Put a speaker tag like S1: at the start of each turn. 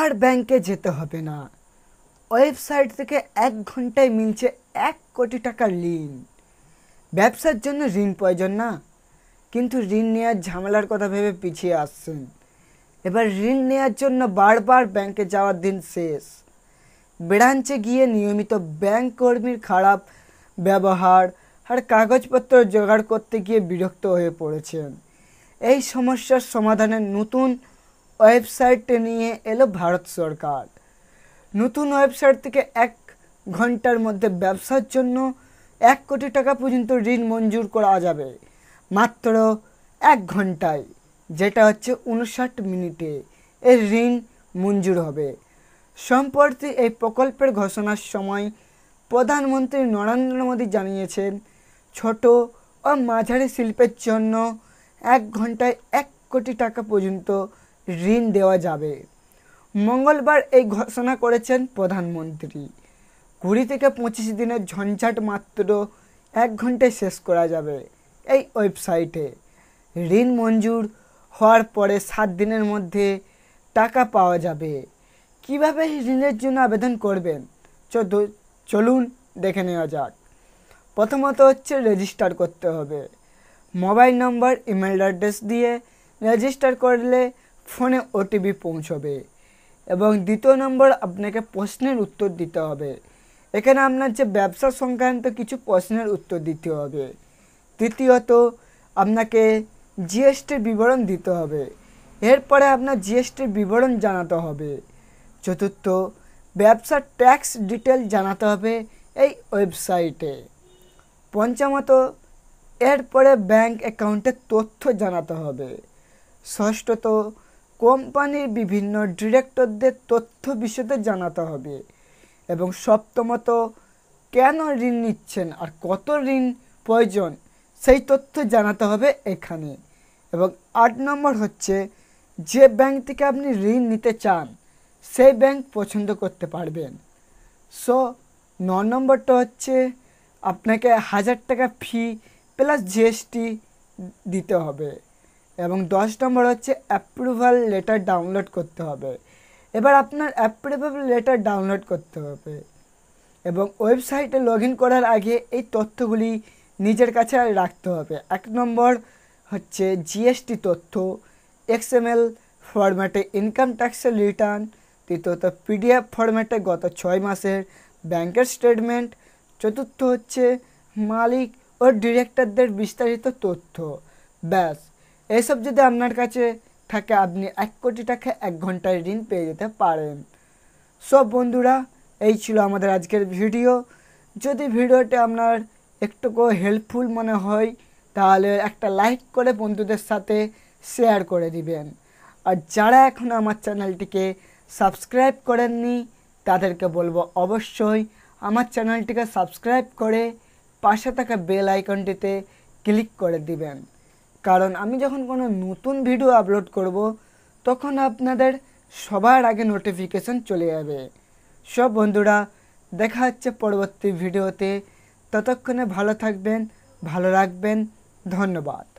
S1: আর ব্যাংকে যেতে হবে না ওয়েবসাইট থেকে এক ঘন্টায় মিলছে এক কোটি টাকার ঋণ ব্যবসার জন্য ঋণ প্রয়োজন না কিন্তু ঋণ নেওয়ার ঝামেলার কথা ভেবে পিছিয়ে আসছেন এবার ঋণ নেওয়ার জন্য বারবার ব্যাংকে যাওয়ার দিন শেষ ব্রাঞ্চে গিয়ে নিয়মিত ব্যাংক কর্মীর খারাপ ব্যবহার আর কাগজপত্র জোগাড় করতে গিয়ে বিরক্ত হয়ে পড়েছেন এই সমস্যার সমাধানের নতুন ওয়েবসাইট নিয়ে এলো ভারত সরকার নতুন ওয়েবসাইট থেকে এক ঘন্টার মধ্যে ব্যবসার জন্য এক কোটি টাকা পর্যন্ত ঋণ মঞ্জুর করা যাবে মাত্র এক ঘন্টায় যেটা হচ্ছে উনষাট মিনিটে এর ঋণ মঞ্জুর হবে সম্প্রতি এই প্রকল্পের ঘোষণার সময় প্রধানমন্ত্রী নরেন্দ্র মোদী জানিয়েছেন ছোট ও মাঝারি শিল্পের জন্য এক ঘন্টায় এক কোটি টাকা পর্যন্ত ঋণ দেওয়া যাবে মঙ্গলবার এই ঘোষণা করেছেন প্রধানমন্ত্রী কুড়ি থেকে পঁচিশ দিনের ঝঞ্ঝাট মাত্র এক ঘন্টায় শেষ করা যাবে এই ওয়েবসাইটে ঋণ মঞ্জুর হওয়ার পরে সাত দিনের মধ্যে টাকা পাওয়া যাবে কিভাবে ঋণের জন্য আবেদন করবেন চলুন দেখে নেওয়া যাক প্রথমত হচ্ছে রেজিস্টার করতে হবে মোবাইল নম্বর ইমেল অ্যাড্রেস দিয়ে রেজিস্টার করলে ফোনে ওটিপি পৌঁছবে এবং দ্বিতীয় নম্বর আপনাকে প্রশ্নের উত্তর দিতে হবে এখানে আপনার যে ব্যবসা সংক্রান্ত কিছু প্রশ্নের উত্তর দিতে হবে তৃতীয়ত আপনাকে জিএসটির বিবরণ দিতে হবে এরপরে আপনার জিএসটির বিবরণ জানাতে হবে চতুর্থ ব্যবসার ট্যাক্স ডিটেল জানাতে হবে এই ওয়েবসাইটে পঞ্চমত এরপরে ব্যাংক অ্যাকাউন্টের তথ্য জানাতে হবে ষষ্ঠত কোম্পানির বিভিন্ন ডিরেক্টরদের তথ্য বিশদে জানাতে হবে এবং সপ্তমত কেন ঋণ নিচ্ছেন আর কত ঋণ প্রয়োজন সেই তথ্য জানাতে হবে এখানে এবং আট নম্বর হচ্ছে যে ব্যাংক থেকে আপনি ঋণ নিতে চান সেই ব্যাংক পছন্দ করতে পারবেন সো ন নম্বরটা হচ্ছে আপনাকে হাজার টাকা ফি প্লাস জিএসটি দিতে হবে এবং দশ নম্বর হচ্ছে অ্যাপ্রুভাল লেটার ডাউনলোড করতে হবে এবার আপনার অ্যাপ্রুভাল লেটার ডাউনলোড করতে হবে এবং ওয়েবসাইটে লগ করার আগে এই তথ্যগুলি নিজের কাছে রাখতে হবে এক নম্বর হচ্ছে জিএসটি তথ্য এল ফরম্যাটে ইনকাম ট্যাক্সের রিটার্ন তৃতীয়ত পিডিএফ ফরম্যাটে গত ছয় মাসের ব্যাংকের স্টেটমেন্ট চতুর্থ হচ্ছে মালিক ও ডিরেক্টরদের বিস্তারিত তথ্য ব্যাস এসব যদি আপনার কাছে থাকে আপনি এক কোটি টাকা এক ঘন্টায় ঋণ পেয়ে যেতে পারেন সব বন্ধুরা এই ছিল আমাদের আজকের ভিডিও যদি ভিডিওটি আপনার একটুকু হেল্পফুল মনে হয় তাহলে একটা লাইক করে বন্ধুদের সাথে শেয়ার করে দিবেন আর যারা এখনও আমার চ্যানেলটিকে সাবস্ক্রাইব করেননি তাদেরকে বলবো অবশ্যই আমার চ্যানেলটিকে সাবস্ক্রাইব করে পাশে থাকা বেল আইকনটিতে ক্লিক করে দিবেন কারণ আমি যখন কোনো নতুন ভিডিও আপলোড করব তখন আপনাদের সবার আগে নোটিফিকেশন চলে যাবে সব বন্ধুরা দেখা হচ্ছে পরবর্তী ভিডিওতে ততক্ষণে ভালো থাকবেন ভালো রাখবেন ধন্যবাদ